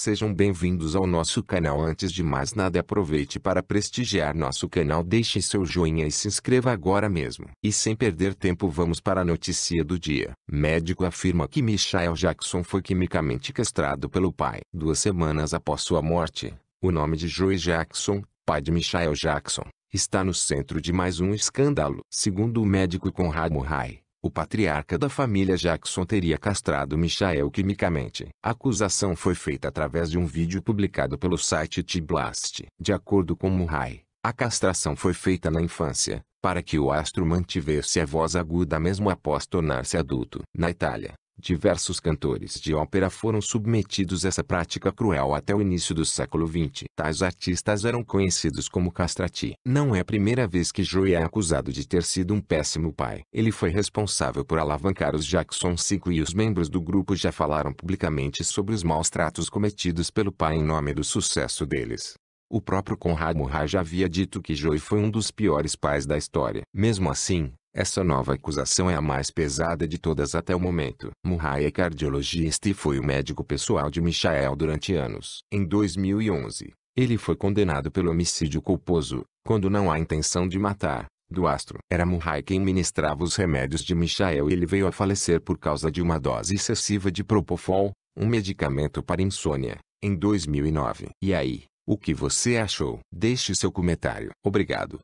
Sejam bem-vindos ao nosso canal. Antes de mais nada, aproveite para prestigiar nosso canal. Deixe seu joinha e se inscreva agora mesmo. E sem perder tempo, vamos para a notícia do dia. Médico afirma que Michael Jackson foi quimicamente castrado pelo pai. Duas semanas após sua morte, o nome de Joey Jackson, pai de Michael Jackson, está no centro de mais um escândalo. Segundo o médico Conrad Murray, o patriarca da família Jackson teria castrado Michael quimicamente. A acusação foi feita através de um vídeo publicado pelo site T-Blast. De acordo com Murray, a castração foi feita na infância, para que o astro mantivesse a voz aguda mesmo após tornar-se adulto. Na Itália, Diversos cantores de ópera foram submetidos a essa prática cruel até o início do século XX. Tais artistas eram conhecidos como castrati. Não é a primeira vez que Joy é acusado de ter sido um péssimo pai. Ele foi responsável por alavancar os Jackson 5 e os membros do grupo já falaram publicamente sobre os maus tratos cometidos pelo pai em nome do sucesso deles. O próprio Conrad Murray já havia dito que Joy foi um dos piores pais da história. Mesmo assim, essa nova acusação é a mais pesada de todas até o momento. Murray é cardiologista e foi o médico pessoal de Michael durante anos. Em 2011, ele foi condenado pelo homicídio culposo, quando não há intenção de matar, do astro. Era Murray quem ministrava os remédios de Michael e ele veio a falecer por causa de uma dose excessiva de Propofol, um medicamento para insônia, em 2009. E aí, o que você achou? Deixe seu comentário. Obrigado.